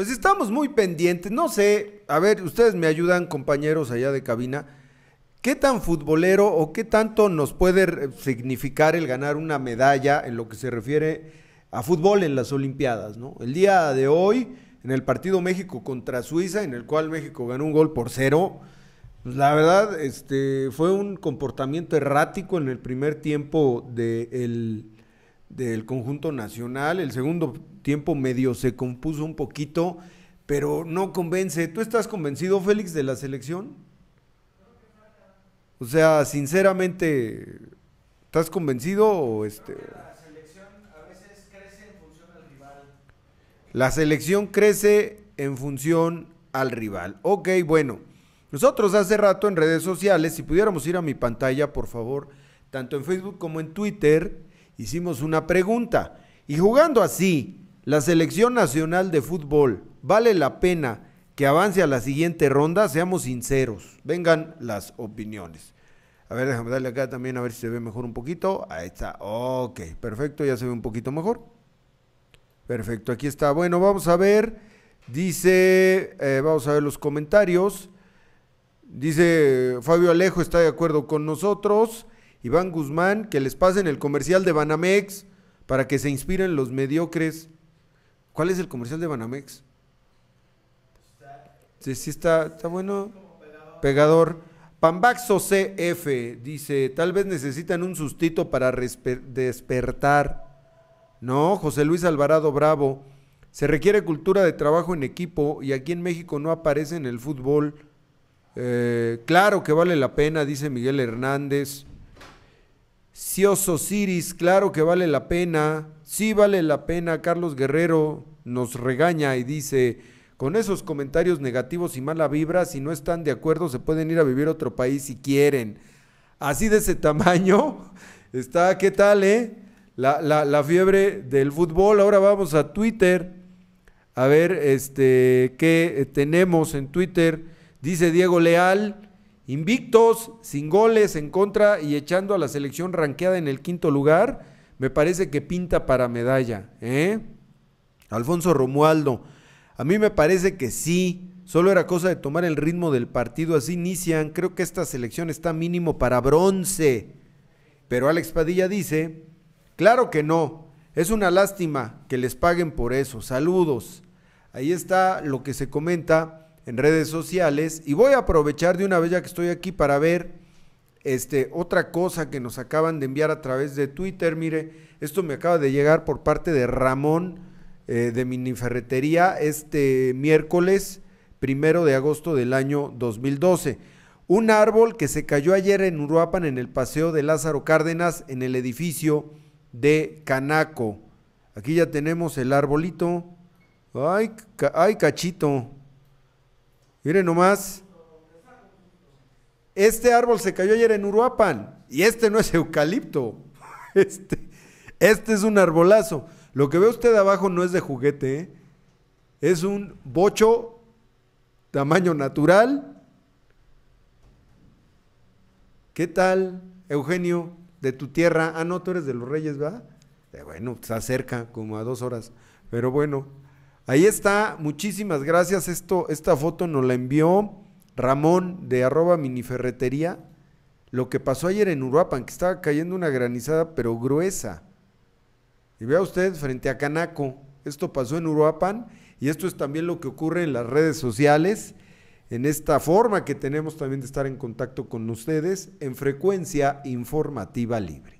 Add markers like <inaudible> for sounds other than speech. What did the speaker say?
Pues estamos muy pendientes, no sé, a ver, ustedes me ayudan compañeros allá de cabina, ¿qué tan futbolero o qué tanto nos puede significar el ganar una medalla en lo que se refiere a fútbol en las Olimpiadas, ¿no? El día de hoy, en el partido México contra Suiza, en el cual México ganó un gol por cero, pues la verdad, este, fue un comportamiento errático en el primer tiempo del del conjunto nacional. El segundo tiempo medio se compuso un poquito, pero no convence. ¿Tú estás convencido, Félix, de la selección? O sea, sinceramente, ¿estás convencido o este... La selección crece en función al rival. Ok, bueno. Nosotros hace rato en redes sociales, si pudiéramos ir a mi pantalla, por favor, tanto en Facebook como en Twitter, hicimos una pregunta. Y jugando así, la selección nacional de fútbol, ¿vale la pena que avance a la siguiente ronda? Seamos sinceros, vengan las opiniones. A ver, déjame darle acá también a ver si se ve mejor un poquito. Ahí está, ok, perfecto, ya se ve un poquito mejor. Perfecto, aquí está. Bueno, vamos a ver, dice, eh, vamos a ver los comentarios. Dice Fabio Alejo está de acuerdo con nosotros. Iván Guzmán, que les pasen el comercial de Banamex para que se inspiren los mediocres. ¿Cuál es el comercial de Banamex? Sí, sí está, está bueno. Pegador. Pambaxo CF dice, tal vez necesitan un sustito para despertar. No, José Luis Alvarado Bravo. Se requiere cultura de trabajo en equipo y aquí en México no aparece en el fútbol. Eh, claro que vale la pena, dice Miguel Hernández sioso Osiris, claro que vale la pena, sí vale la pena. Carlos Guerrero nos regaña y dice, con esos comentarios negativos y mala vibra, si no están de acuerdo se pueden ir a vivir a otro país si quieren. Así de ese <laughs> tamaño está, ¿qué tal, eh? La, fiebre del fútbol. Ahora vamos a Twitter. A ver, este, ¿qué tenemos en Twitter? Dice Diego Leal. Invictos, sin goles en contra y echando a la selección ranqueada en el quinto lugar, me parece que pinta para medalla. ¿eh? Alfonso Romualdo, a mí me parece que sí, solo era cosa de tomar el ritmo del partido, así inician, creo que esta selección está mínimo para bronce. Pero Alex Padilla dice, claro que no, es una lástima que les paguen por eso, saludos. Ahí está lo que se comenta en redes sociales. Y voy a aprovechar de una vez ya que estoy aquí para ver este, otra cosa que nos acaban de enviar a través de Twitter. Mire, esto me acaba de llegar por parte de Ramón eh, de Miniferretería este miércoles primero de agosto del año 2012. Un árbol que se cayó ayer en Uruapan en el paseo de Lázaro Cárdenas en el edificio de Canaco. Aquí ya tenemos el arbolito. Ay, ay cachito. Miren nomás. Este árbol se cayó ayer en Uruapan y este no es <laughs> eucalipto. Este, este es un arbolazo. Lo que ve usted abajo no es de juguete, ¿eh? es un bocho tamaño natural. ¿Qué tal, Eugenio, de tu tierra? Ah, no, tú eres de los Reyes, ¿va? Eh, bueno, está cerca, como a dos horas. Pero bueno, Ahí está, muchísimas gracias. Esto, esta foto nos la envió Ramón de arroba miniferretería. Lo que pasó ayer en Uruapan, que estaba cayendo una granizada, pero gruesa. Y vea usted frente a Canaco. Esto pasó en Uruapan y esto es también lo que ocurre en las redes sociales, en esta forma que tenemos también de estar en contacto con ustedes en frecuencia informativa libre.